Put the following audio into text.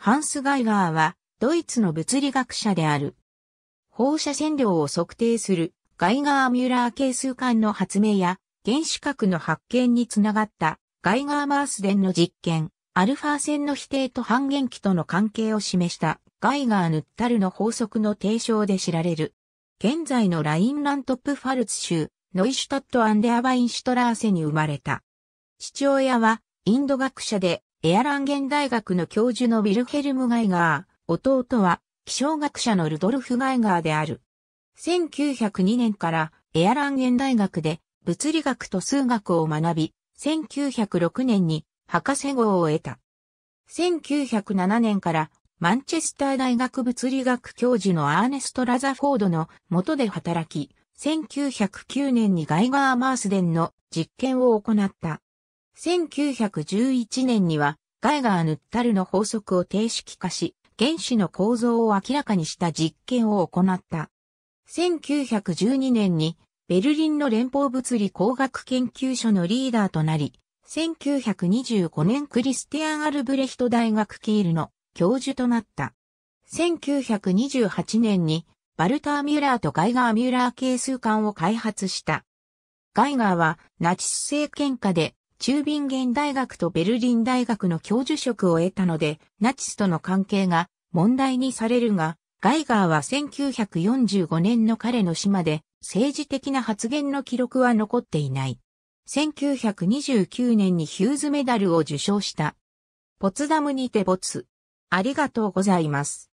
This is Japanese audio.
ハンス・ガイガーは、ドイツの物理学者である。放射線量を測定する、ガイガー・ミュラー係数管の発明や、原子核の発見につながった、ガイガー・マースデンの実験、アルファ線の否定と半減期との関係を示した、ガイガー・ヌッタルの法則の提唱で知られる。現在のラインラントップファルツ州、ノイシュタット・アンデアバインシュトラーセに生まれた。父親は、インド学者で、エアランゲン大学の教授のウィルヘルム・ガイガー、弟は気象学者のルドルフ・ガイガーである。1902年からエアランゲン大学で物理学と数学を学び、1906年に博士号を得た。1907年からマンチェスター大学物理学教授のアーネスト・ラザフォードの下で働き、1909年にガイガー・マースデンの実験を行った。1911年には、ガイガー・ヌッタルの法則を定式化し、原子の構造を明らかにした実験を行った。1912年に、ベルリンの連邦物理工学研究所のリーダーとなり、1925年クリスティアン・アルブレヒト大学キールの教授となった。1928年に、バルター・ミュラーとガイガー・ミュラー係数間を開発した。ガイガーはナチス政権下で中ビンゲン大学とベルリン大学の教授職を得たので、ナチスとの関係が問題にされるが、ガイガーは1945年の彼の死まで政治的な発言の記録は残っていない。1929年にヒューズメダルを受賞した。ポツダムにて没。ありがとうございます。